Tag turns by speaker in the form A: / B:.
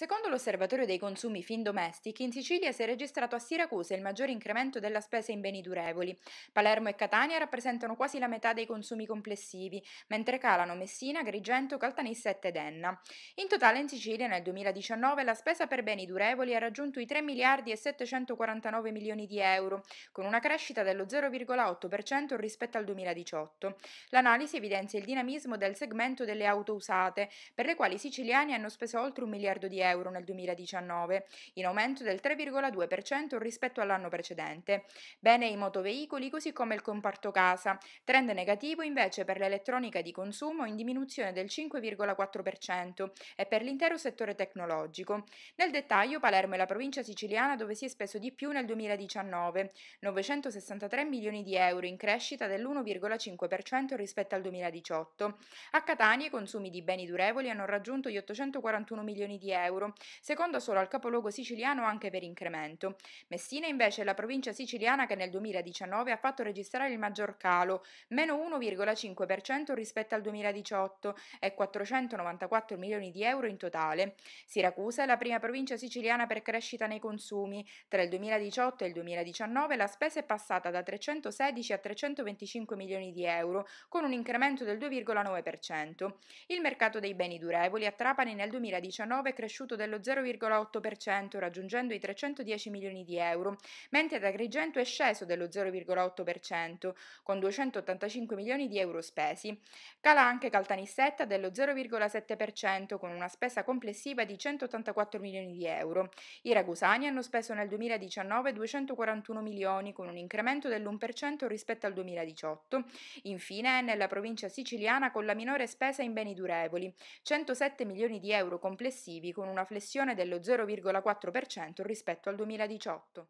A: Secondo l'Osservatorio dei consumi fin domestici, in Sicilia si è registrato a Siracusa il maggior incremento della spesa in beni durevoli. Palermo e Catania rappresentano quasi la metà dei consumi complessivi, mentre calano Messina, Grigento, Caltanissa e Tedenna. In totale in Sicilia nel 2019 la spesa per beni durevoli ha raggiunto i 3 miliardi e 749 milioni di euro, con una crescita dello 0,8% rispetto al 2018. L'analisi evidenzia il dinamismo del segmento delle auto usate, per le quali i siciliani hanno speso oltre un miliardo di euro euro nel 2019, in aumento del 3,2% rispetto all'anno precedente. Bene i motoveicoli così come il comparto casa, trend negativo invece per l'elettronica di consumo in diminuzione del 5,4% e per l'intero settore tecnologico. Nel dettaglio Palermo è la provincia siciliana dove si è speso di più nel 2019, 963 milioni di euro in crescita dell'1,5% rispetto al 2018. A Catania i consumi di beni durevoli hanno raggiunto gli 841 milioni di euro euro, secondo solo al capoluogo siciliano anche per incremento. Messina invece è la provincia siciliana che nel 2019 ha fatto registrare il maggior calo, meno 1,5% rispetto al 2018 e 494 milioni di euro in totale. Siracusa è la prima provincia siciliana per crescita nei consumi. Tra il 2018 e il 2019 la spesa è passata da 316 a 325 milioni di euro, con un incremento del 2,9%. Il mercato dei beni durevoli a Trapani nel 2019 è cresciuto cresciuto dello 0,8% raggiungendo i 310 milioni di euro, mentre ad Agrigento è sceso dello 0,8% con 285 milioni di euro spesi. Cala anche Caltanissetta dello 0,7% con una spesa complessiva di 184 milioni di euro. I ragusani hanno speso nel 2019 241 milioni con un incremento dell'1% rispetto al 2018. Infine è nella provincia siciliana con la minore spesa in beni durevoli, 107 milioni di euro complessivi con una una flessione dello 0,4% rispetto al 2018.